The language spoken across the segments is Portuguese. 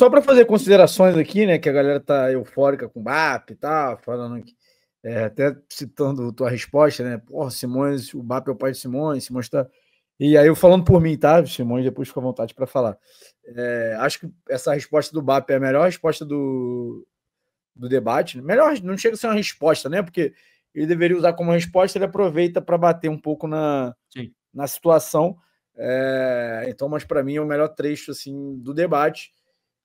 Só para fazer considerações aqui, né? Que a galera tá eufórica com o BAP e tal, falando que. É, até citando tua resposta, né? Porra, Simões, o BAP é o pai de Simões, Simões tá. E aí eu falando por mim, tá? Simões depois fica à vontade para falar. É, acho que essa resposta do BAP é a melhor resposta do, do debate. Né? Melhor, não chega a ser uma resposta, né? Porque ele deveria usar como resposta, ele aproveita para bater um pouco na, Sim. na situação. É, então, mas para mim é o melhor trecho assim do debate.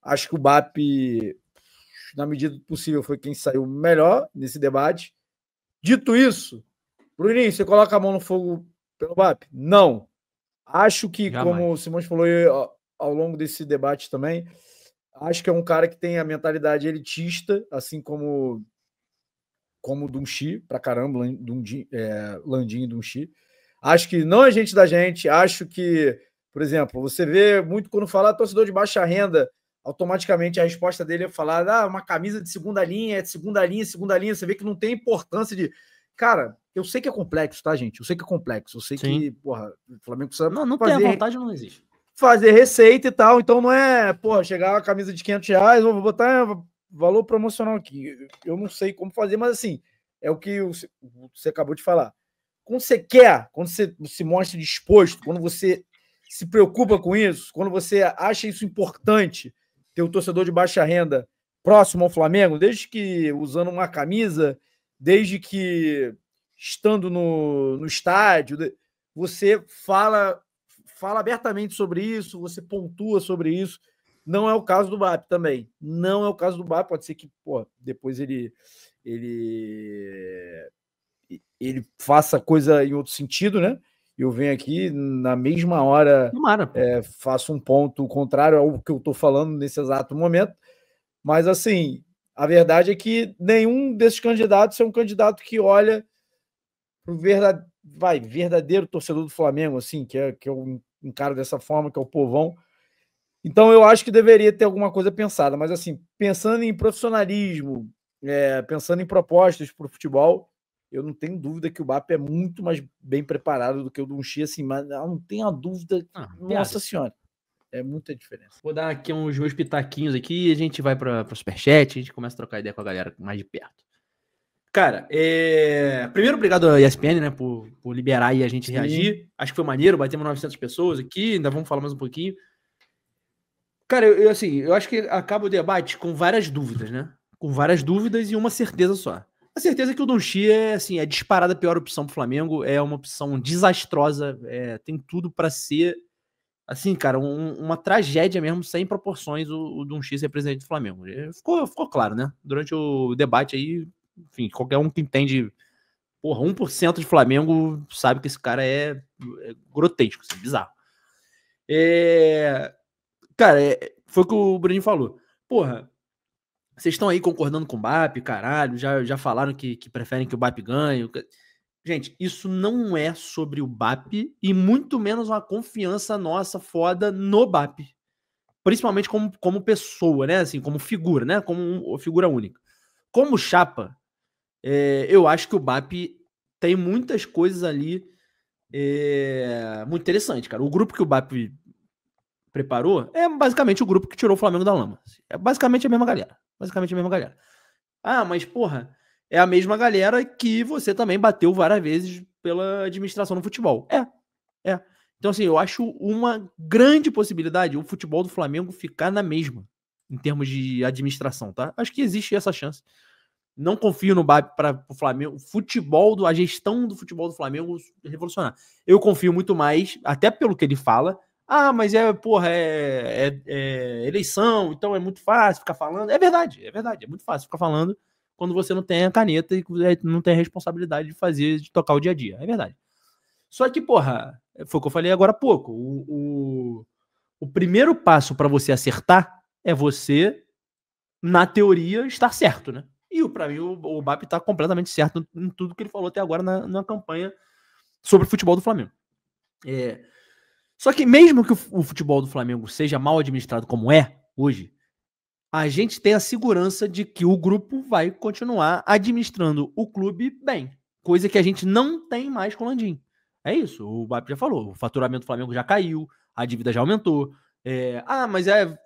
Acho que o BAP, na medida do possível, foi quem saiu melhor nesse debate. Dito isso, Bruninho, você coloca a mão no fogo pelo BAP? Não. Acho que, Jamais. como o Simões falou ao longo desse debate também, acho que é um cara que tem a mentalidade elitista, assim como como Dunchi, pra caramba, Dundim, é, Landim e Dunchi. Acho que não é gente da gente, acho que, por exemplo, você vê muito quando fala torcedor de baixa renda automaticamente a resposta dele é falar: ah, uma camisa de segunda linha, é de segunda linha, segunda linha. Você vê que não tem importância de. Cara, eu sei que é complexo, tá, gente? Eu sei que é complexo. Eu sei Sim. que, porra, o Flamengo precisa. Não, não fazer... tem a vontade, não existe. Fazer receita e tal. Então não é, porra, chegar a camisa de 500 reais, vou botar valor promocional aqui. Eu não sei como fazer, mas assim, é o que você acabou de falar. Quando você quer, quando você se mostra disposto, quando você se preocupa com isso, quando você acha isso importante, ter o torcedor de baixa renda próximo ao Flamengo, desde que usando uma camisa, desde que estando no, no estádio, você fala fala abertamente sobre isso, você pontua sobre isso. Não é o caso do BAP também. Não é o caso do BAP. Pode ser que pô, depois ele, ele ele faça coisa em outro sentido, né? eu venho aqui na mesma hora, é, faço um ponto contrário ao que eu estou falando nesse exato momento. Mas, assim, a verdade é que nenhum desses candidatos é um candidato que olha para o verdade... Vai, verdadeiro torcedor do Flamengo, assim, que, é, que eu é encaro dessa forma, que é o povão. Então, eu acho que deveria ter alguma coisa pensada. Mas, assim, pensando em profissionalismo, é, pensando em propostas para o futebol, eu não tenho dúvida que o BAP é muito mais bem preparado do que o Dunchi, assim, mas não tenho a dúvida. Ah, nossa senhora. É muita diferença. Vou dar aqui uns meus pitaquinhos aqui e a gente vai para o Superchat, a gente começa a trocar ideia com a galera mais de perto. Cara, é... primeiro, obrigado a ESPN, né, por, por liberar e a gente Sim. reagir. Acho que foi maneiro, batemos 900 pessoas aqui, ainda vamos falar mais um pouquinho. Cara, eu, eu assim, eu acho que acaba o debate com várias dúvidas, né? Com várias dúvidas e uma certeza só. A certeza é que o Donchi é, assim, é disparada a pior opção pro Flamengo, é uma opção desastrosa, é, tem tudo para ser, assim, cara, um, uma tragédia mesmo, sem proporções, o, o Donchi ser presidente do Flamengo. Ficou, ficou claro, né? Durante o debate aí, enfim, qualquer um que entende, porra, 1% de Flamengo sabe que esse cara é, é grotesco, assim, bizarro. É, cara, é, foi o que o Bruninho falou. Porra, vocês estão aí concordando com o BAP, caralho, já, já falaram que, que preferem que o BAP ganhe. Gente, isso não é sobre o BAP e muito menos uma confiança nossa foda no BAP. Principalmente como, como pessoa, né? Assim, como figura, né? Como figura única. Como chapa, é, eu acho que o BAP tem muitas coisas ali é, muito interessantes, cara. O grupo que o BAP preparou é basicamente o grupo que tirou o Flamengo da lama. É basicamente a mesma galera. Basicamente a mesma galera. Ah, mas porra, é a mesma galera que você também bateu várias vezes pela administração no futebol. É, é. Então, assim, eu acho uma grande possibilidade o futebol do Flamengo ficar na mesma, em termos de administração, tá? Acho que existe essa chance. Não confio no BAB para o Flamengo, futebol, do, a gestão do futebol do Flamengo revolucionar. Eu confio muito mais, até pelo que ele fala, ah, mas é, porra, é, é, é, eleição, então é muito fácil ficar falando. É verdade, é verdade, é muito fácil ficar falando quando você não tem a caneta e é, não tem a responsabilidade de fazer, de tocar o dia a dia. É verdade. Só que, porra, foi o que eu falei agora há pouco. O, o, o primeiro passo para você acertar é você, na teoria, estar certo, né? E para mim, o, o BAP está completamente certo em tudo que ele falou até agora na, na campanha sobre o futebol do Flamengo. É. Só que mesmo que o futebol do Flamengo seja mal administrado como é hoje, a gente tem a segurança de que o grupo vai continuar administrando o clube bem, coisa que a gente não tem mais com o Landim. É isso, o Bap já falou, o faturamento do Flamengo já caiu, a dívida já aumentou. É, ah, mas é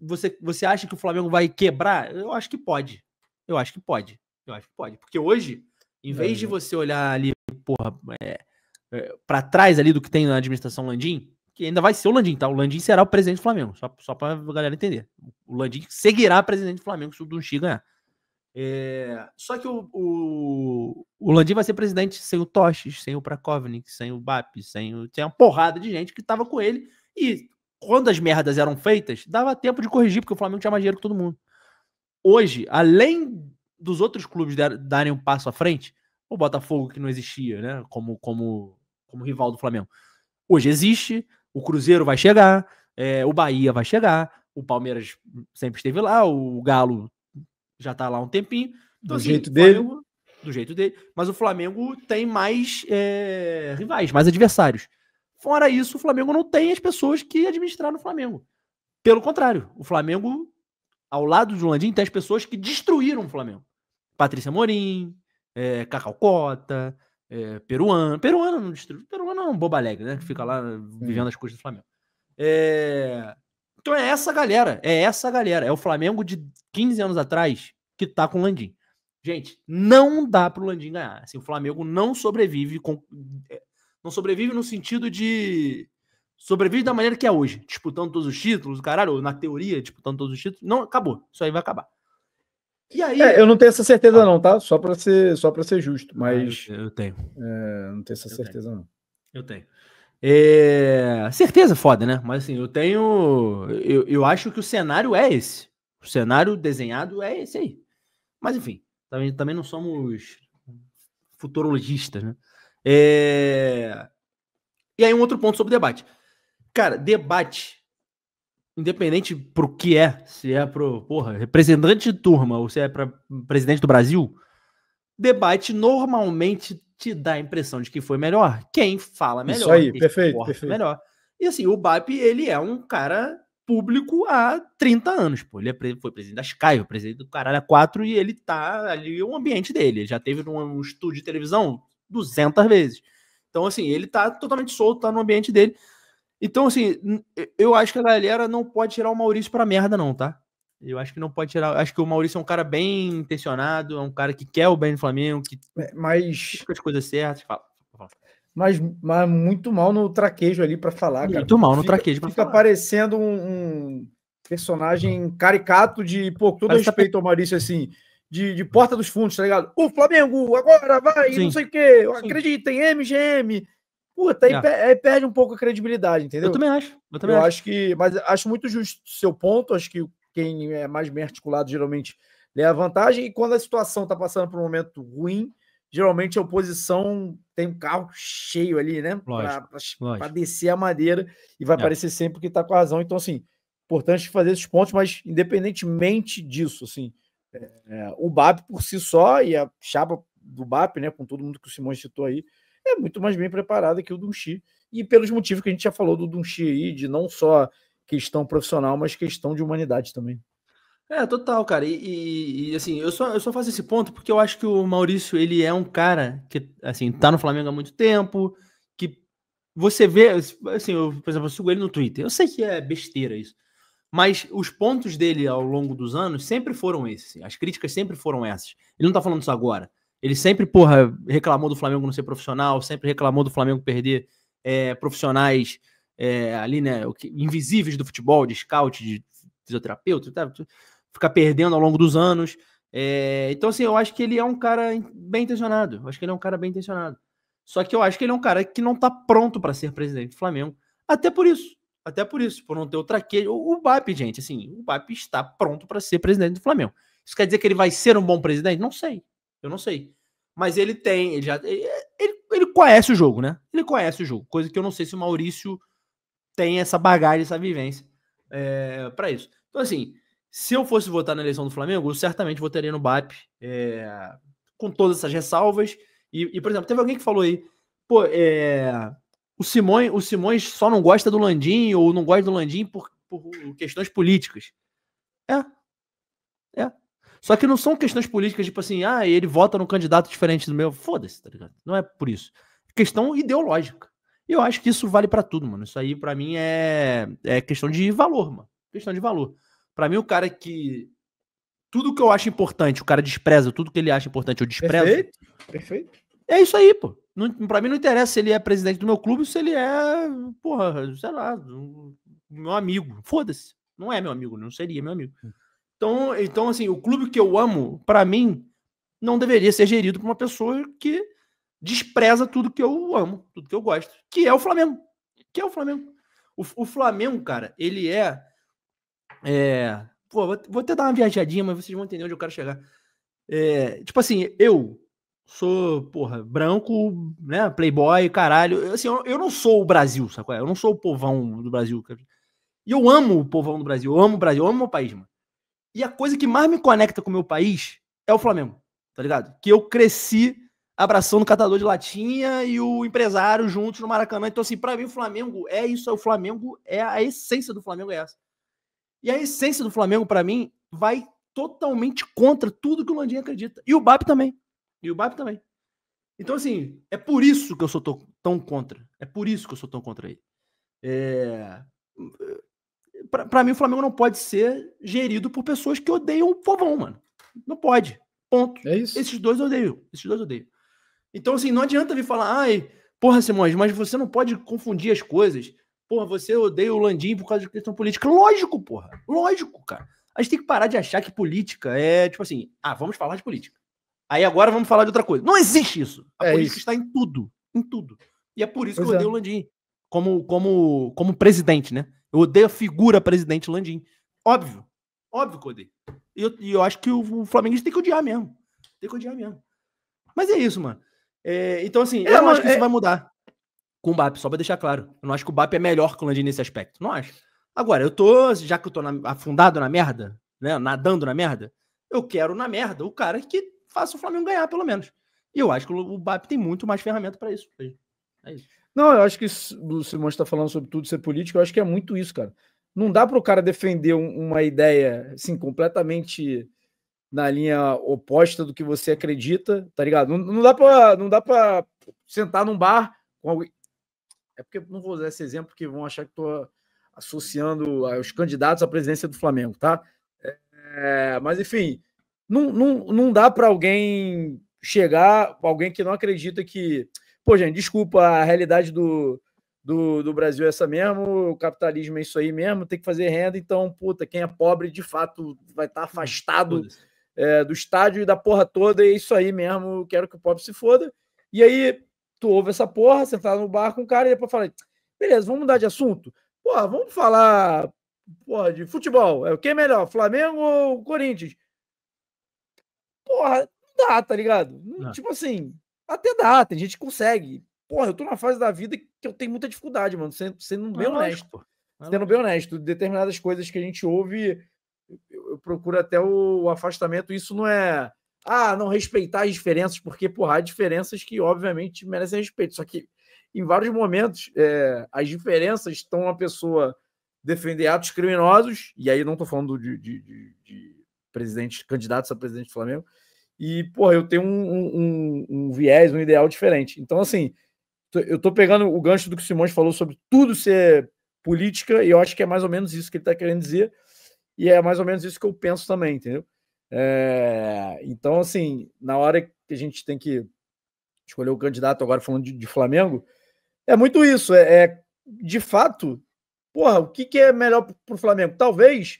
você, você acha que o Flamengo vai quebrar? Eu acho que pode. Eu acho que pode. Eu acho que pode. Porque hoje, em vez é. de você olhar ali, porra, é, eh, para trás ali do que tem na administração Landim, que ainda vai ser o Landim, tá? O Landim será o presidente do Flamengo, só, só para galera entender. O Landim seguirá presidente do Flamengo se o Dunchi ganhar. É, só que o, o, o, Landim vai ser presidente sem o Toches, sem o Prakovnik, sem o BAP, sem, o, uma porrada de gente que estava com ele. E quando as merdas eram feitas, dava tempo de corrigir, porque o Flamengo tinha mais dinheiro que todo mundo. Hoje, além dos outros clubes darem um passo à frente, o Botafogo que não existia, né? Como, como como rival do Flamengo. Hoje existe, o Cruzeiro vai chegar, é, o Bahia vai chegar, o Palmeiras sempre esteve lá, o Galo já tá lá um tempinho. Então, do assim, jeito Flamengo, dele. Do jeito dele. Mas o Flamengo tem mais é, rivais, mais adversários. Fora isso, o Flamengo não tem as pessoas que administraram o Flamengo. Pelo contrário, o Flamengo, ao lado de Landim, tem as pessoas que destruíram o Flamengo. Patrícia Morim, é, Cacau Cota, é, peruano. Peruano não distribui. Peruano é um bobo alegre, né? Que fica lá vivendo as coisas do Flamengo. É... Então é essa galera. É essa galera. É o Flamengo de 15 anos atrás que tá com o Landim. Gente, não dá pro Landim ganhar. Assim, o Flamengo não sobrevive com. É, não sobrevive no sentido de. Sobrevive da maneira que é hoje, disputando todos os títulos, caralho, na teoria, disputando todos os títulos. Não, acabou. Isso aí vai acabar. E aí... É, eu não tenho essa certeza, ah. não, tá? Só para ser, só para ser justo, ah, mas. Eu, eu tenho. É, não tenho essa eu certeza, tenho. não. Eu tenho. É... Certeza é foda, né? Mas assim, eu tenho. Eu, eu acho que o cenário é esse. O cenário desenhado é esse aí. Mas enfim, também, também não somos futurologistas, né? É... E aí, um outro ponto sobre debate. Cara, debate independente pro que é, se é pro, porra, representante de turma ou se é para presidente do Brasil, debate normalmente te dá a impressão de que foi melhor. Quem fala melhor, Isso aí, perfeito, perfeito. melhor. E assim, o BAP, ele é um cara público há 30 anos, pô. Ele é, foi presidente da Sky, foi presidente do Caralho 4 e ele tá ali, o ambiente dele. Ele já teve num estúdio de televisão 200 vezes. Então, assim, ele tá totalmente solto, tá no ambiente dele. Então, assim, eu acho que a galera não pode tirar o Maurício pra merda, não, tá? Eu acho que não pode tirar. Acho que o Maurício é um cara bem intencionado, é um cara que quer o bem do Flamengo, que é, mas as coisas certas. Fala. Mas, mas muito mal no traquejo ali para falar, muito cara. Muito mal no fica, traquejo. Fica falar. parecendo um, um, personagem caricato de, pô, todo Parece respeito tá... ao Maurício, assim, de, de porta dos fundos, tá ligado? O Flamengo agora vai, Sim. não sei o quê, Sim. acreditem, MGM puta, aí, é. aí, perde um pouco a credibilidade, entendeu? Eu também acho. Eu também eu acho. acho. que. Mas acho muito justo o seu ponto. Acho que quem é mais bem articulado geralmente leva vantagem. E quando a situação está passando por um momento ruim, geralmente a oposição tem um carro cheio ali, né? Para descer a madeira e vai é. parecer sempre que está com a razão. Então, assim, importante fazer esses pontos, mas independentemente disso, assim, é, é, o BAP por si só e a chapa do BAP, né, com todo mundo que o Simões citou aí, é muito mais bem preparada que o Dunchi. E pelos motivos que a gente já falou do Dunchi aí, de não só questão profissional, mas questão de humanidade também. É, total, cara. E, e, e, assim, eu só, eu só faço esse ponto porque eu acho que o Maurício, ele é um cara que, assim, tá no Flamengo há muito tempo, que você vê, assim, eu, por exemplo, eu sigo ele no Twitter. Eu sei que é besteira isso, mas os pontos dele ao longo dos anos sempre foram esses. Assim. As críticas sempre foram essas. Ele não tá falando isso agora. Ele sempre, porra, reclamou do Flamengo não ser profissional, sempre reclamou do Flamengo perder é, profissionais é, ali, né, invisíveis do futebol, de scout, de fisioterapeuta, tá? ficar perdendo ao longo dos anos. É, então, assim, eu acho que ele é um cara bem intencionado. Eu acho que ele é um cara bem intencionado. Só que eu acho que ele é um cara que não tá pronto para ser presidente do Flamengo. Até por isso. Até por isso, por não ter o O BAP, gente, assim, o BAP está pronto para ser presidente do Flamengo. Isso quer dizer que ele vai ser um bom presidente? Não sei. Eu não sei. Mas ele tem, ele já. Ele, ele conhece o jogo, né? Ele conhece o jogo. Coisa que eu não sei se o Maurício tem essa bagagem, essa vivência é, eh, para isso. Então, assim, se eu fosse votar na eleição do Flamengo, eu certamente votaria no BAP, é, com todas essas ressalvas. E, e, por exemplo, teve alguém que falou aí, pô, é, o, Simões, o Simões só não gosta do Landim ou não gosta do Landim por, por questões políticas. É. É. Só que não são questões políticas, tipo assim, ah, ele vota num candidato diferente do meu. Foda-se, tá ligado? Não é por isso. É questão ideológica. E eu acho que isso vale para tudo, mano. Isso aí, para mim, é... é questão de valor, mano. Questão de valor. Para mim, o cara que. Tudo que eu acho importante, o cara despreza, tudo que ele acha importante, eu desprezo. Perfeito. Perfeito. É isso aí, pô. Não, pra mim não interessa se ele é presidente do meu clube, se ele é, porra, sei lá, um, meu amigo. Foda-se. Não é meu amigo, não seria meu amigo. Então, então assim, o clube que eu amo, para mim, não deveria ser gerido por uma pessoa que despreza tudo que eu amo, tudo que eu gosto, que é o Flamengo. Que é o Flamengo. O, o Flamengo, cara, ele é. é pô, vou, até dar uma viajadinha, mas vocês vão entender onde eu quero chegar. É, tipo assim, eu sou, porra, branco, né, playboy, caralho. Assim, eu, eu não sou o Brasil, sacou? É? Eu não sou o povão do Brasil. E eu amo o povão do Brasil, eu amo o Brasil, eu amo o país, mano. E a coisa que mais me conecta com o meu país é o Flamengo, tá ligado? Que eu cresci abraçando o catador de latinha e o empresário juntos no Maracanã. Então, assim, pra mim, o Flamengo é isso, é o Flamengo, é a essência do Flamengo é essa. E a essência do Flamengo, para mim, vai totalmente contra tudo que o Landim acredita. E o BAP também. E o BAP também. Então, assim, é por isso que eu sou tão contra. É por isso que eu sou tão contra ele. É para mim, o Flamengo não pode ser gerido por pessoas que odeiam o povão, mano. Não pode. Ponto. É isso. Esses dois odeiam. Esses dois odeiam. Então, assim, não adianta vir falar, ai, porra, Simões, mas você não pode confundir as coisas. Porra, você odeia o Landim por causa de questão política. Lógico, porra. Lógico, cara. A gente tem que parar de achar que política é, tipo assim, ah, vamos falar de política. Aí agora vamos falar de outra coisa. Não existe isso. A é política isso. está em tudo. Em tudo. E é por isso pois que eu é. odeio é. o Landim como, como, como presidente, né? Eu odeio a figura presidente Landim. Óbvio. Óbvio que eu odeio. E eu, eu, acho que o, o Flamengo tem que odiar mesmo. Tem que odiar mesmo. Mas é isso, mano. É, então, assim, é, eu não acho que é... isso vai mudar com o BAP, só pra deixar claro. Eu não acho que o BAP é melhor que o Landim nesse aspecto. Não acho. Agora, eu tô, já que eu tô na, afundado na merda, né, nadando na merda, eu quero na merda o cara que faça o Flamengo ganhar, pelo menos. E eu acho que o BAP tem muito mais ferramenta para isso. É isso. É não, eu acho que o Simão está falando sobre tudo ser político, eu acho que é muito isso, cara. Não dá para o cara defender uma ideia assim, completamente na linha oposta do que você acredita, tá ligado? Não, não dá para não dá para sentar num bar com alguém. É porque não vou usar esse exemplo que vão achar que estou associando os candidatos à presidência do Flamengo, tá? É, mas enfim, não, não, não dá para alguém chegar, alguém que não acredita que Pô, gente, desculpa, a realidade do, do, do Brasil é essa mesmo, o capitalismo é isso aí mesmo, tem que fazer renda, então, puta, quem é pobre de fato vai estar tá hum, afastado é, do estádio e da porra toda, e é isso aí mesmo, quero que o pobre se foda. E aí, tu ouve essa porra, sentado tá no bar com o cara, e depois fala, beleza, vamos mudar de assunto? Porra, vamos falar porra, de futebol. É o que é melhor, Flamengo ou Corinthians? Porra, dá, tá ligado? Não. Tipo assim, até dá, tem gente que consegue. Porra, eu tô na fase da vida que eu tenho muita dificuldade, mano, sendo, é é sendo bem é honesto. Lógico. Sendo é bem honesto, determinadas coisas que a gente ouve, eu, eu procuro até o, o, afastamento. Isso não é. Ah, não respeitar as diferenças, porque, porra, há diferenças que, obviamente, merecem respeito. Só que, em vários momentos, é, as diferenças estão a pessoa defender atos criminosos, e aí não estou falando de, de, de, de presidente, candidatos a presidente do Flamengo, e, porra, eu tenho um, um, um, viés, um ideal diferente. Então, assim, eu tô pegando o gancho do que o Simões falou sobre tudo ser política, e eu acho que é mais ou menos isso que ele tá querendo dizer, e é mais ou menos isso que eu penso também, entendeu? É, então, assim, na hora que a gente tem que escolher o candidato, agora falando de, de Flamengo, é muito isso, é, é de fato, porra, o que, que é melhor pro Flamengo? Talvez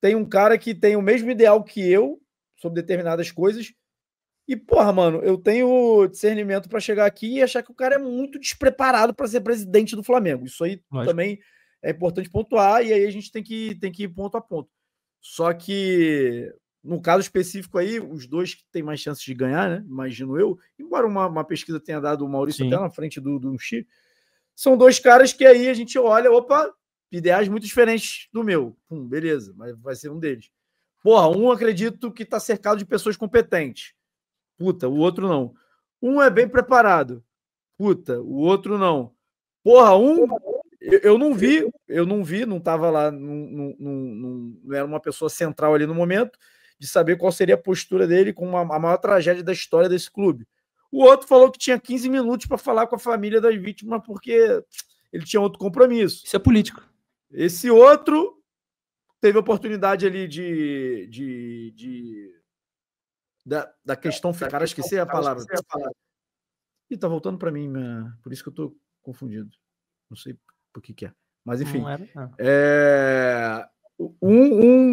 tem um cara que tem o mesmo ideal que eu, sobre determinadas coisas. E, porra, mano, eu tenho discernimento para chegar aqui e achar que o cara é muito despreparado para ser presidente do Flamengo. Isso aí Mas... também é importante pontuar, e aí a gente tem que, tem que ir ponto a ponto. Só que, no caso específico aí, os dois que têm mais chances de ganhar, né? Imagino eu, embora uma, uma pesquisa tenha dado o Maurício Sim. até na frente do, do Chi, são dois caras que aí a gente olha, opa, ideais muito diferentes do meu. Pum, beleza, mas vai ser um deles. Porra, um acredito que está cercado de pessoas competentes. Puta, o outro não. Um é bem preparado. Puta, o outro não. Porra, um. Eu, eu não vi, eu não vi, não estava lá, não, não, não, não, era uma pessoa central ali no momento de saber qual seria a postura dele com uma, a maior tragédia da história desse clube. O outro falou que tinha 15 minutos para falar com a família das vítimas porque ele tinha outro compromisso. Isso é político. Esse outro Teve oportunidade ali de. de, de da, da questão. ficar cara, esqueci a palavra. a palavra. Ih, tá voltando para mim, por isso que eu tô confundido. Não sei por que, que é. Mas enfim. Não era, não. É... Um,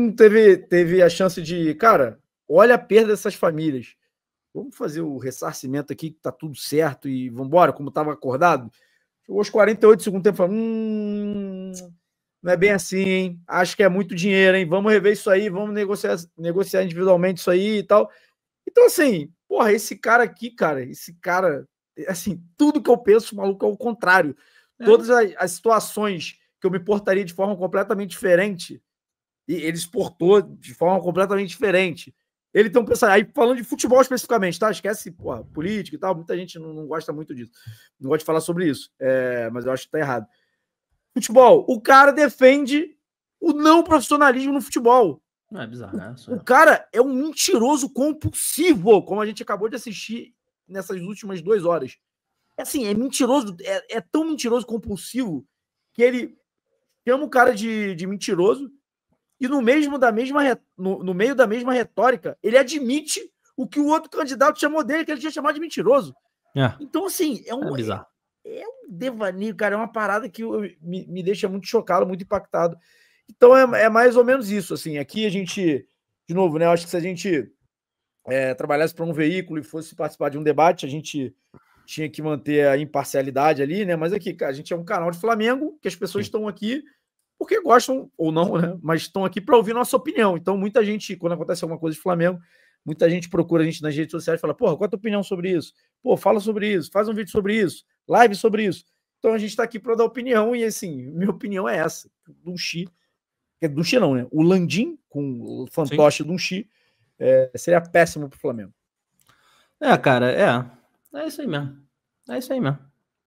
um teve, teve a chance de. Cara, olha a perda dessas famílias. Vamos fazer o ressarcimento aqui, que tá tudo certo, e vamos embora, como estava acordado. Hoje, 48 segundos tempo, falando, hum, não é bem assim, hein? Acho que é muito dinheiro, hein? Vamos rever isso aí, vamos negociar, negociar individualmente isso aí e tal. Então, assim, porra, esse cara aqui, cara, esse cara, assim, tudo que eu penso, maluco, é o contrário. É. Todas as, as, situações que eu me portaria de forma completamente diferente, e ele exportou de forma completamente diferente. Ele tem um pensamento. Aí, falando de futebol especificamente, tá? Esquece, porra, política e tal. Muita gente não, não gosta muito disso. Não gosta de falar sobre isso. É, mas eu acho que tá errado futebol. O cara defende o não profissionalismo no futebol. Não é bizarro, né? O, é. cara é um mentiroso compulsivo, como a gente acabou de assistir nessas últimas duas horas. É assim, é mentiroso, é, é tão mentiroso compulsivo que ele chama o cara de, de mentiroso e no, mesmo da mesma, no, no meio da mesma retórica, ele admite o que o outro candidato chamou dele, que ele tinha chamado de mentiroso. É. Então, assim, é um. É bizarro é um devaneio, cara, é uma parada que eu, me, me, deixa muito chocado, muito impactado. Então é, é, mais ou menos isso, assim, aqui a gente, de novo, né, acho que se a gente é, trabalhasse para um veículo e fosse participar de um debate, a gente tinha que manter a imparcialidade ali, né, mas aqui, cara, a gente é um canal de Flamengo, que as pessoas estão aqui porque gostam, ou não, né, mas estão aqui para ouvir nossa opinião, então muita gente, quando acontece alguma coisa de Flamengo, muita gente procura a gente nas redes sociais e fala, porra, qual é a tua opinião sobre isso? Pô, fala sobre isso, faz um vídeo sobre isso live sobre isso. Então a gente está aqui para dar opinião, e assim, minha opinião é essa. Dunchi, é Dunchi não, né? O Landim, com o fantoche Sim. Dunchi, é, seria péssimo para o Flamengo. É, cara, é. É isso aí mesmo. É isso aí mesmo.